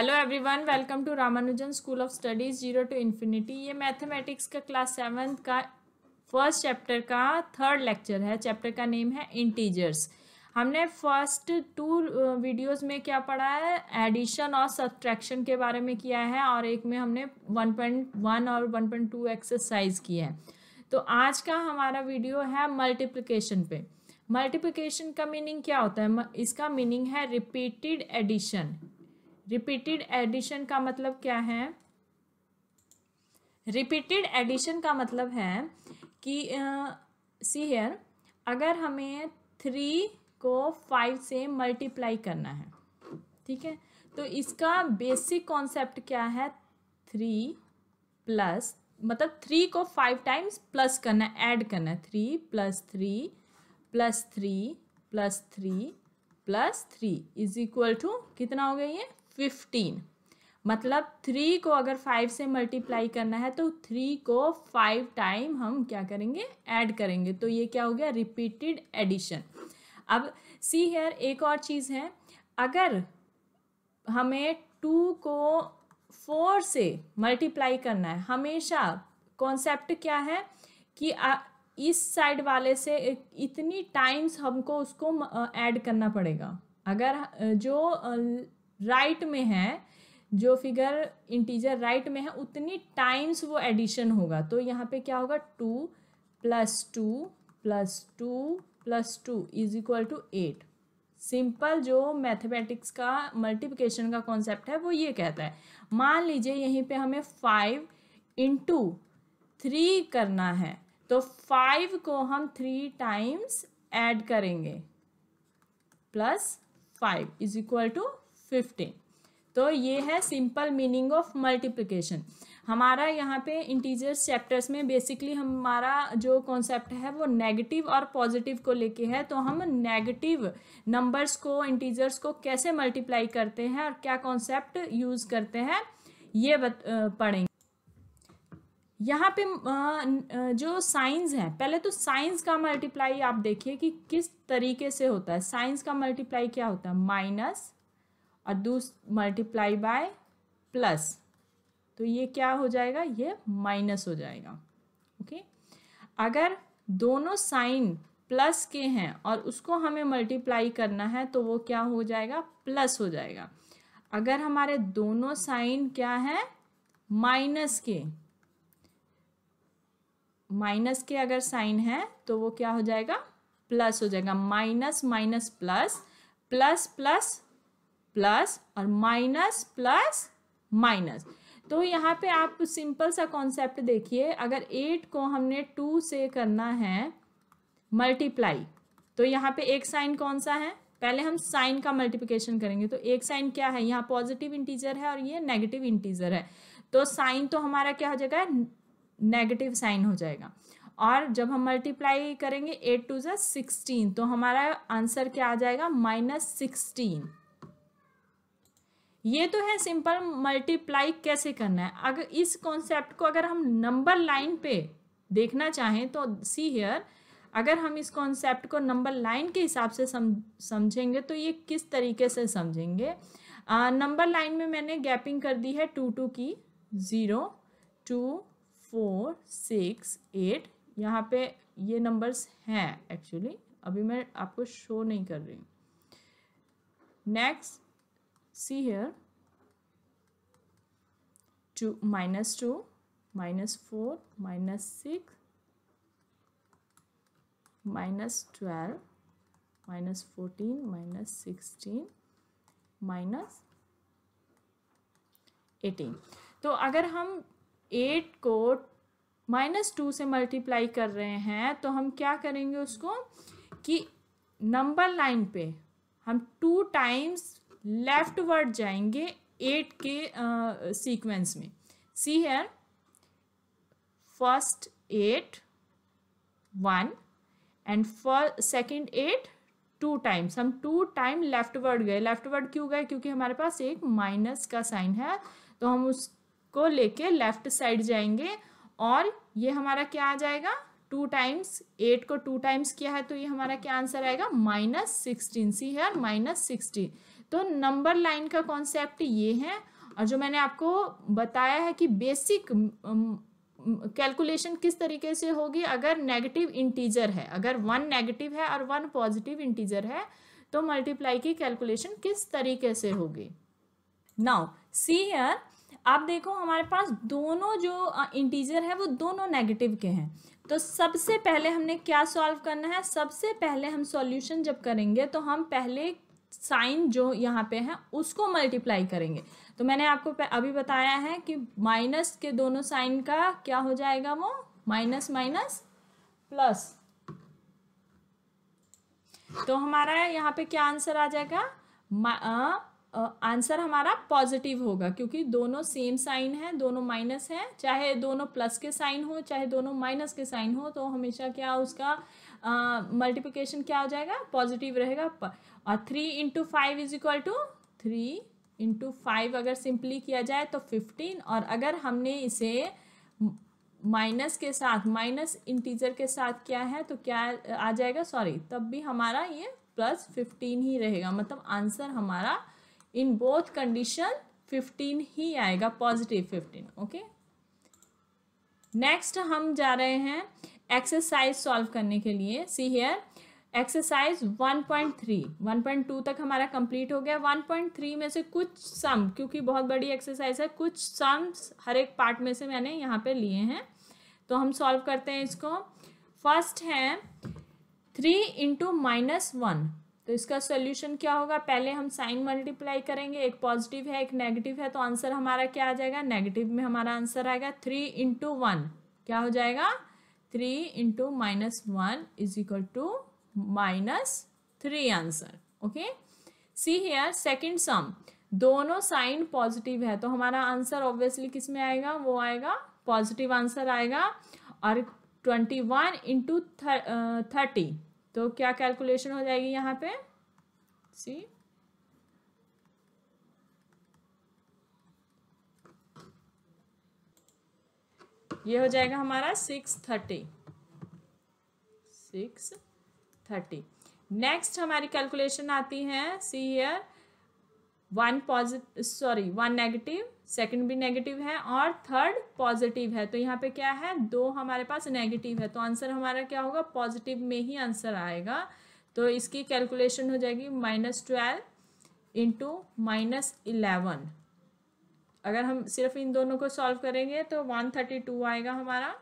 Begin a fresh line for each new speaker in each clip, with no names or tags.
hello everyone welcome to Ramanujan school of studies zero to infinity ये mathematics का class seventh का first chapter का third lecture है chapter का नेम है इंटीजर्स हमने फर्स्ट टू वीडियोस में क्या पढ़ा है एडिशन और सब्ट्रैक्शन के बारे में किया है और एक में हमने 1.1 और 1.2 एक्सरसाइज की है तो आज का हमारा वीडियो है मल्टीप्लिकेशन पे मल्टीप्लिकेशन का मीनिंग क्या होता है इसका मीनिंग है रिपीटेड एडिशन रिपीटेड एडिशन का मतलब क्या है रिपीटेड एडिशन का मतलब है कि सी uh, हेयर अगर हमें थ्री को फाइव से मल्टीप्लाई करना है ठीक है तो इसका बेसिक कॉन्सेप्ट क्या है थ्री प्लस मतलब थ्री को फाइव टाइम्स प्लस करना ऐड करना है three plus three plus three plus three plus three is equal to कितना हो गया ये फिफ्टीन मतलब थ्री को अगर फाइव से मल्टीप्लाई करना है तो थ्री को फाइव टाइम हम क्या करेंगे ऐड करेंगे तो ये क्या हो गया रिपीटेड एडिशन अब सी हेयर एक और चीज़ है अगर हमें टू को फोर से मल्टीप्लाई करना है हमेशा कॉन्सेप्ट क्या है कि आ, इस साइड वाले से इतनी टाइम्स हमको उसको ऐड करना पड़ेगा अगर जो राइट में है जो फिगर इंटीजर राइट में है उतनी टाइम्स वो एडिशन होगा तो यहाँ पे क्या होगा two plus two plus two plus two is equal to eight simple जो मैथमेटिक्स का मल्टीप्लिकेशन का कॉन्सेप्ट है वो ये कहता है मान लीजिए यहीं पे हमें फाइव इंटू थ्री करना है तो फाइव को हम थ्री टाइम्स ऐड करेंगे plus five is equal to fifteen तो ये है सिंपल मीनिंग ऑफ मल्टीप्लिकेशन हमारा यहाँ पे इंटीजर्स चैप्टर्स में बेसिकली हमारा जो कॉन्सेप्ट है वो नेगेटिव और पॉजिटिव को लेके है तो हम नेगेटिव नंबर्स को इंटीजर्स को कैसे मल्टीप्लाई करते हैं और क्या कॉन्सेप्ट यूज़ करते हैं ये पढ़ेंगे यहाँ पे जो साइंस है पहले तो साइंस का मल्टीप्लाई आप देखिए कि किस तरीके से होता है साइंस का मल्टीप्लाई क्या होता है माइनस और दूस मल्टीप्लाई बाय प्लस तो ये क्या हो जाएगा ये माइनस हो जाएगा ओके अगर दोनों साइन प्लस के हैं और उसको हमें मल्टीप्लाई करना है तो वो क्या हो जाएगा प्लस हो जाएगा अगर हमारे दोनों साइन क्या है माइनस के माइनस के अगर साइन है तो वो क्या हो जाएगा प्लस हो जाएगा minus minus plus plus plus plus और माइनस प्लस माइनस तो यहाँ पे आप सिंपल सा कॉन्सेप्ट देखिए अगर एट को हमने टू से करना है मल्टीप्लाई तो यहाँ पे एक साइन कौन सा है पहले हम साइन का मल्टीप्लिकेशन करेंगे तो एक साइन क्या है यहाँ पॉजिटिव इंटीजर है और ये नेगेटिव इंटीजर है तो साइन तो हमारा क्या हो जाएगा नेगेटिव साइन हो जाएगा और जब हम मल्टीप्लाई करेंगे एट टू जिक्सटीन सिक्सटीन तो हमारा आंसर क्या आ जाएगा माइनस सिक्सटीन ये तो है सिंपल मल्टीप्लाई कैसे करना है अगर इस कॉन्सेप्ट को अगर हम नंबर लाइन पे देखना चाहें तो सी हेयर अगर हम इस कॉन्सेप्ट को नंबर लाइन के हिसाब से सम समझेंगे तो ये किस तरीके से समझेंगे नंबर लाइन में मैंने गैपिंग कर दी है टू टू की zero two four six eight यहाँ पे ये नंबर्स हैं एक्चुअली अभी मैं आपको शो नहीं कर रही हूँ next see here 2 minus 2 minus 4 minus 6 minus 12 minus 14 minus 16 minus 18 तो अगर हम 8 को minus 2 से multiply कर रहे हैं तो हम क्या करेंगे उसको कि number line पे हम टू times लेफ्ट वर्ड जाएंगे एट के सीक्वेंस में see here first eight one and second eight two times हम टू टाइम लेफ्ट वर्ड गए लेफ्ट वर्ड क्यों गए क्योंकि हमारे पास एक माइनस का साइन है तो हम उसको लेके लेफ्ट साइड जाएंगे और ये हमारा क्या आ जाएगा टू टाइम्स एट को टू टाइम्स किया है तो ये हमारा क्या आंसर आएगा माइनस सिक्सटीन सी है माइनस सिक्सटीन तो नंबर लाइन का कॉन्सेप्ट ये है और जो मैंने आपको बताया है कि बेसिक कैलकुलेशन um, um, किस तरीके से होगी अगर नेगेटिव इंटीजर है अगर वन नेगेटिव है और वन पॉजिटिव इंटीजर है तो मल्टीप्लाई की कैलकुलेशन किस तरीके से होगी नाउ सी हियर आप देखो हमारे पास दोनों जो इंटीजर uh, है वो दोनों नेगेटिव के हैं तो सबसे पहले हमने क्या सॉल्व करना है सबसे पहले हम सॉल्यूशन जब करेंगे तो हम पहले साइन जो यहाँ पे है उसको मल्टीप्लाई करेंगे तो मैंने आपको अभी बताया है कि माइनस के दोनों साइन का क्या हो जाएगा वो माइनस माइनस प्लस तो हमारा यहाँ पे क्या आंसर आ जाएगा आंसर हमारा पॉजिटिव होगा क्योंकि दोनों सेम साइन है दोनों माइनस है चाहे दोनों प्लस के साइन हो चाहे दोनों माइनस के साइन हो तो हमेशा क्या उसका मल्टीप्लिकेशन क्या हो जाएगा पॉजिटिव रहेगा और three into five is equal to three into five अगर सिंपली किया जाए तो फिफ्टीन और अगर हमने इसे माइनस के साथ माइनस इंटीजर के साथ क्या है तो क्या आ जाएगा सॉरी तब भी हमारा ये प्लस फिफ्टीन ही रहेगा मतलब आंसर हमारा इन बोथ कंडीशन फिफ्टीन ही आएगा पॉजिटिव फिफ्टीन ओके नेक्स्ट हम जा रहे हैं एक्सरसाइज सॉल्व करने के लिए सी हेयर एक्सरसाइज 1.3 1.2 तक हमारा कंप्लीट हो गया 1.3 में से कुछ सम क्योंकि बहुत बड़ी एक्सरसाइज है कुछ सम्स हर एक पार्ट में से मैंने यहाँ पे लिए हैं तो हम सॉल्व करते हैं इसको फर्स्ट है थ्री इंटू माइनस वन तो इसका सोल्यूशन क्या होगा पहले हम साइन मल्टीप्लाई करेंगे एक पॉजिटिव है एक नेगेटिव है तो आंसर हमारा क्या आ जाएगा नेगेटिव में हमारा आंसर आएगा थ्री इंटू वन क्या हो जाएगा three into minus one is equal to minus three answer okay see here second sum दोनों साइन पॉजिटिव है तो हमारा आंसर ऑब्वियसली किस में आएगा वो आएगा पॉजिटिव आंसर आएगा और ट्वेंटी वन इंटू थर्टी तो क्या कैलकुलेशन हो जाएगी यहाँ पे सी ये हो जाएगा हमारा six thirty six thirty next हमारी कैलकुलेशन आती है see here one positive sorry one negative second भी नेगेटिव है और थर्ड पॉजिटिव है तो यहाँ पे क्या है दो हमारे पास नेगेटिव है तो आंसर हमारा क्या होगा पॉजिटिव में ही आंसर आएगा तो इसकी कैलकुलेशन हो जाएगी minus twelve into minus eleven अगर हम सिर्फ इन दोनों को सॉल्व करेंगे तो वन थर्टी टू आएगा हमारा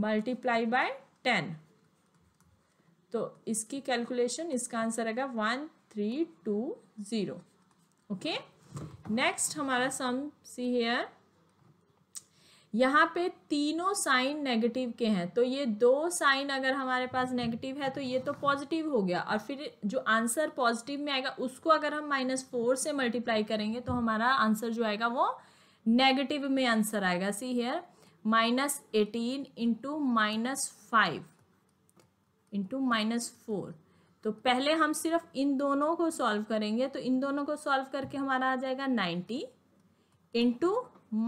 मल्टीप्लाई बाय टेन तो इसकी कैलकुलेशन इसका आंसर आएगा one three two zero okay next हमारा सम सी हेयर यहाँ पे तीनों साइन नेगेटिव के हैं तो ये दो साइन अगर हमारे पास नेगेटिव है तो ये तो पॉजिटिव हो गया और फिर जो आंसर पॉजिटिव में आएगा उसको अगर हम माइनस फोर से मल्टीप्लाई करेंगे तो हमारा आंसर जो आएगा वो नेगेटिव में आंसर आएगा see here minus eighteen into minus five into minus four तो पहले हम सिर्फ इन दोनों को सॉल्व करेंगे तो इन दोनों को सॉल्व करके हमारा आ जाएगा नाइन्टी इंटू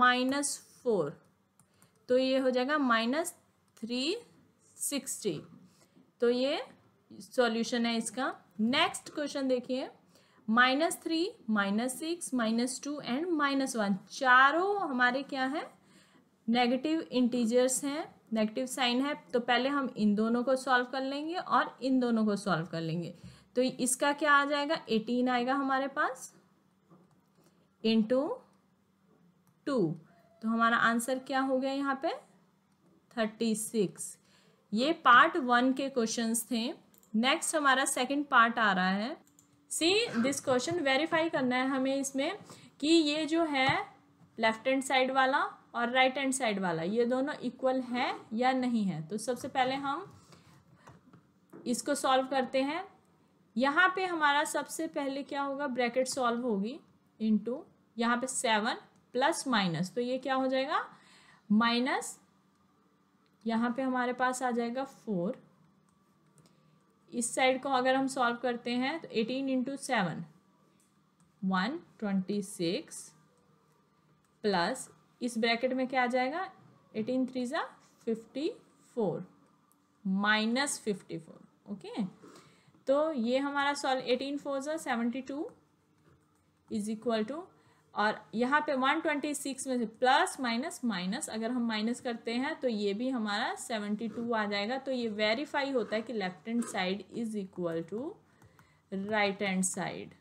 माइनस फोर तो ये हो जाएगा माइनस थ्री सिक्सटी तो ये सॉल्यूशन है इसका नेक्स्ट क्वेश्चन देखिए minus three minus six minus two and minus one चारों हमारे क्या है नेगेटिव इंटीजर्स हैं नेगेटिव साइन है तो पहले हम इन दोनों को सॉल्व कर लेंगे और इन दोनों को सॉल्व कर लेंगे तो इसका क्या आ जाएगा एटीन आएगा हमारे पास इंटू टू तो हमारा आंसर क्या हो गया यहाँ पे थर्टी सिक्स ये पार्ट वन के क्वेश्चंस थे नेक्स्ट हमारा सेकंड पार्ट आ रहा है सी दिस क्वेश्चन वेरीफाई करना है हमें इसमें कि ये जो है लेफ्ट हैंड साइड वाला और राइट हैंड साइड वाला ये दोनों इक्वल है या नहीं है तो सबसे पहले हम इसको सॉल्व करते हैं यहाँ पे हमारा सबसे पहले क्या होगा ब्रैकेट सॉल्व होगी इनटू यहाँ पे सेवन प्लस माइनस तो ये क्या हो जाएगा माइनस यहाँ पे हमारे पास आ जाएगा फोर इस साइड को अगर हम सॉल्व करते हैं तो eighteen into seven one twenty six plus इस ब्रैकेट में क्या आ जाएगा eighteen threes are fifty four minus fifty four okay तो ये हमारा solve eighteen fours are seventy two is equal to और यहाँ पे सिक्स में से प्लस माइनस माइनस अगर हम माइनस करते हैं तो ये भी हमारा सेवेंटी टू आ जाएगा तो ये वेरीफाई होता है कि left hand side is equal to right hand side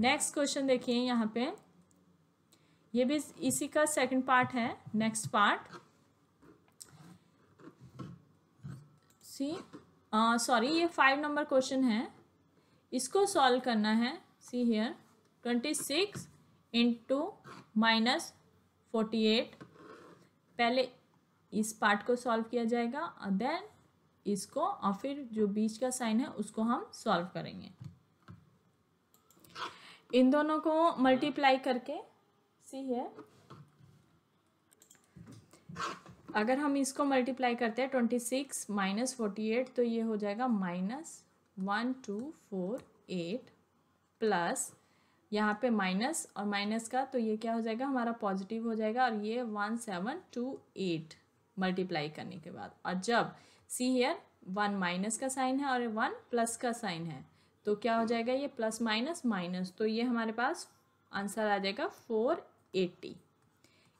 next question देखिए यहाँ पे ये भी इसी का सेकंड पार्ट है नेक्स्ट पार्ट सी सॉरी ये फाइव नंबर क्वेश्चन है इसको सॉल्व करना है see here twenty six into minus forty eight पहले इस पार्ट को सॉल्व किया जाएगा और देन इसको और फिर जो बीच का साइन है उसको हम सॉल्व करेंगे इन दोनों को मल्टीप्लाई करके सी है अगर हम इसको मल्टीप्लाई करते हैं twenty six minus forty eight तो ये हो जाएगा minus one two four eight plus यहाँ पे माइनस और माइनस का तो ये क्या हो जाएगा हमारा पॉजिटिव हो जाएगा और ये one seven two eight multiply करने के बाद और जब सी हेयर वन माइनस का साइन है और वन प्लस का साइन है तो क्या हो जाएगा ये प्लस माइनस माइनस तो ये हमारे पास आंसर आ जाएगा फोर एट्टी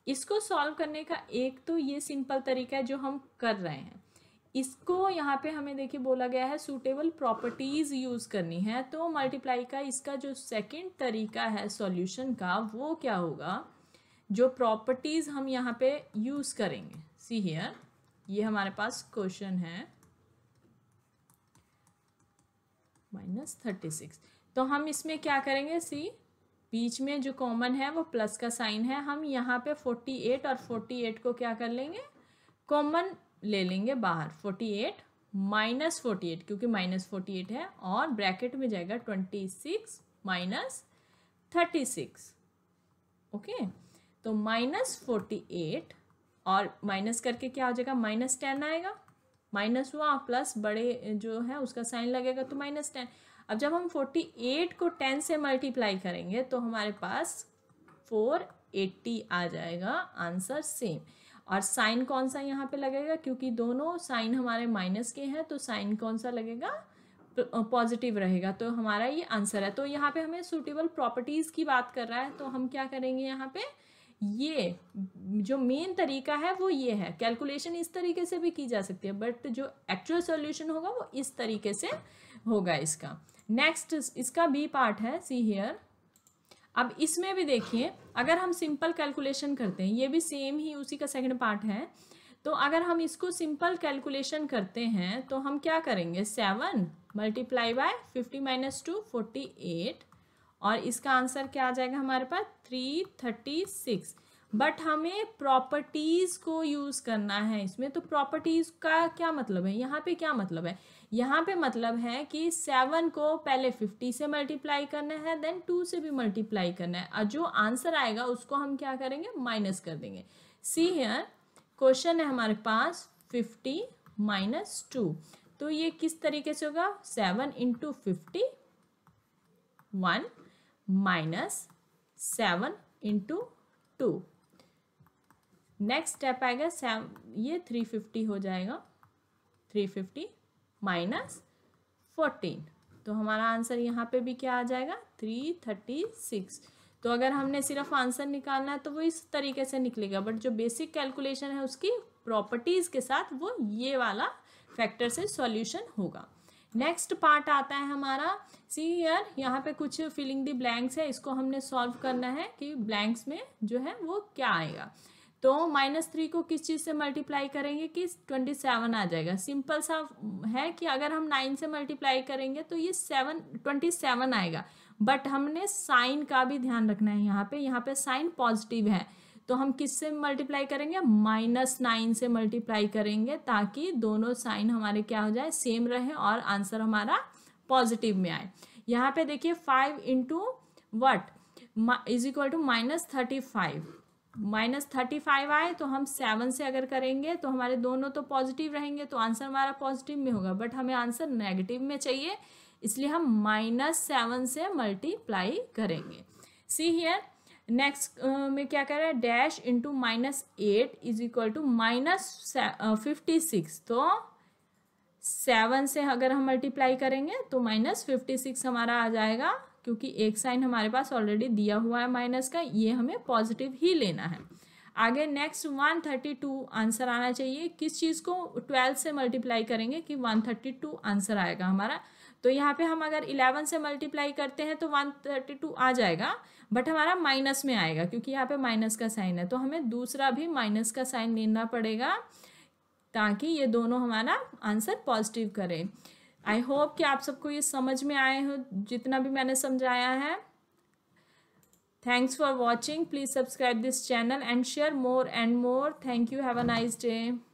इसको सॉल्व करने का एक तो ये सिंपल तरीका है जो हम कर रहे हैं इसको यहाँ पे हमें देखिए बोला गया है सूटेबल प्रॉपर्टीज़ यूज़ करनी है तो मल्टीप्लाई का इसका जो सेकंड तरीका है सॉल्यूशन का वो क्या होगा जो प्रॉपर्टीज़ हम यहाँ पे यूज़ करेंगे सी हियर ये हमारे पास क्वेश्चन है माइनस थर्टी सिक्स तो हम इसमें क्या करेंगे सी बीच में जो कॉमन है वो प्लस का साइन है हम यहाँ पे 48 और 48 को क्या कर लेंगे कॉमन ले लेंगे बाहर 48 माइनस फोर्टी क्योंकि माइनस फोर्टी है और ब्रैकेट में जाएगा twenty six minus thirty six okay तो माइनस फोर्टी एट और माइनस करके क्या हो जाएगा माइनस टेन आएगा माइनस हुआ प्लस बड़े जो है उसका साइन लगेगा तो माइनस टेन अब जब हम फोर्टी एट को टेन से मल्टीप्लाई करेंगे तो हमारे पास फोर एट्टी आ जाएगा आंसर सेम और साइन कौन सा यहाँ पे लगेगा क्योंकि दोनों साइन हमारे माइनस के हैं तो साइन कौन सा लगेगा पॉजिटिव रहेगा तो हमारा ये आंसर है तो यहाँ पे हमें सूटेबल प्रॉपर्टीज़ की बात कर रहा है तो हम क्या करेंगे यहाँ पर ये जो मेन तरीका है वो ये है कैलकुलेशन इस तरीके से भी की जा सकती है बट जो एक्चुअल सॉल्यूशन होगा वो इस तरीके से होगा इसका नेक्स्ट इसका बी पार्ट है सी हियर अब इसमें भी देखिए अगर हम सिंपल कैलकुलेशन करते हैं ये भी सेम ही उसी का सेकंड पार्ट है तो अगर हम इसको सिंपल कैलकुलेशन करते हैं तो हम क्या करेंगे seven multiply by fifty minus two forty eight और इसका आंसर क्या आ जाएगा हमारे पास थ्री थर्टी सिक्स बट हमें प्रॉपर्टीज़ को यूज़ करना है इसमें तो प्रॉपर्टीज़ का क्या मतलब है यहाँ पे क्या मतलब है यहाँ पे मतलब है कि सेवन को पहले फिफ्टी से मल्टीप्लाई करना है देन टू से भी मल्टीप्लाई करना है और जो आंसर आएगा उसको हम क्या करेंगे माइनस कर देंगे सी हेयर क्वेश्चन है हमारे पास फिफ्टी माइनस टू तो ये किस तरीके से होगा seven into fifty one minus seven into two next step आएगा सेव ये थ्री फिफ्टी हो जाएगा थ्री फिफ्टी माइनस फोर्टीन तो हमारा आंसर यहाँ पे भी क्या आ जाएगा थ्री थर्टी सिक्स तो अगर हमने सिर्फ आंसर निकालना है तो वो इस तरीके से निकलेगा बट जो बेसिक कैलकुलेशन है उसकी प्रॉपर्टीज़ के साथ वो ये वाला फैक्टर से सॉल्यूशन होगा नेक्स्ट पार्ट आता है हमारा सी ईयर यहाँ पे कुछ फिलिंग दी ब्लैंक्स है इसको हमने सॉल्व करना है कि ब्लैंक्स में जो है वो क्या आएगा तो माइनस थ्री को किस चीज़ से मल्टीप्लाई करेंगे कि ट्वेंटी सेवन आ जाएगा सिंपल सा है कि अगर हम नाइन से मल्टीप्लाई करेंगे तो ये सेवन ट्वेंटी सेवन आएगा बट हमने साइन का भी ध्यान रखना है यहाँ पे यहाँ पे साइन पॉजिटिव है तो हम किससे मल्टीप्लाई करेंगे माइनस नाइन से मल्टीप्लाई करेंगे ताकि दोनों साइन हमारे क्या हो जाए सेम रहे और आंसर हमारा पॉजिटिव में आए यहाँ पे देखिए five into what is equal to minus thirty five minus thirty five आए तो हम सेवन से अगर करेंगे तो हमारे दोनों तो पॉजिटिव रहेंगे तो आंसर हमारा पॉजिटिव में होगा बट हमें आंसर नेगेटिव में चाहिए इसलिए हम माइनस सेवन से मल्टीप्लाई करेंगे सी हियर नेक्स्ट uh, में क्या कह रहा है dash into minus eight is equal to minus fifty six तो सेवन से अगर हम मल्टीप्लाई करेंगे तो माइनस फिफ्टी सिक्स हमारा आ जाएगा क्योंकि एक साइन हमारे पास ऑलरेडी दिया हुआ है माइनस का ये हमें पॉजिटिव ही लेना है आगे next one thirty two answer आना चाहिए किस चीज़ को ट्वेल्थ से मल्टीप्लाई करेंगे कि वन थर्टी टू आंसर आएगा हमारा तो यहाँ पे हम अगर इलेवन से मल्टीप्लाई करते हैं तो वन थर्टी टू आ जाएगा बट हमारा माइनस में आएगा क्योंकि यहाँ पे माइनस का साइन है तो हमें दूसरा भी माइनस का साइन लेना पड़ेगा ताकि ये दोनों हमारा आंसर पॉजिटिव करें आई होप कि आप सबको ये समझ में आए हो जितना भी मैंने समझाया है thanks for watching please subscribe this channel and share more and more thank you have a nice day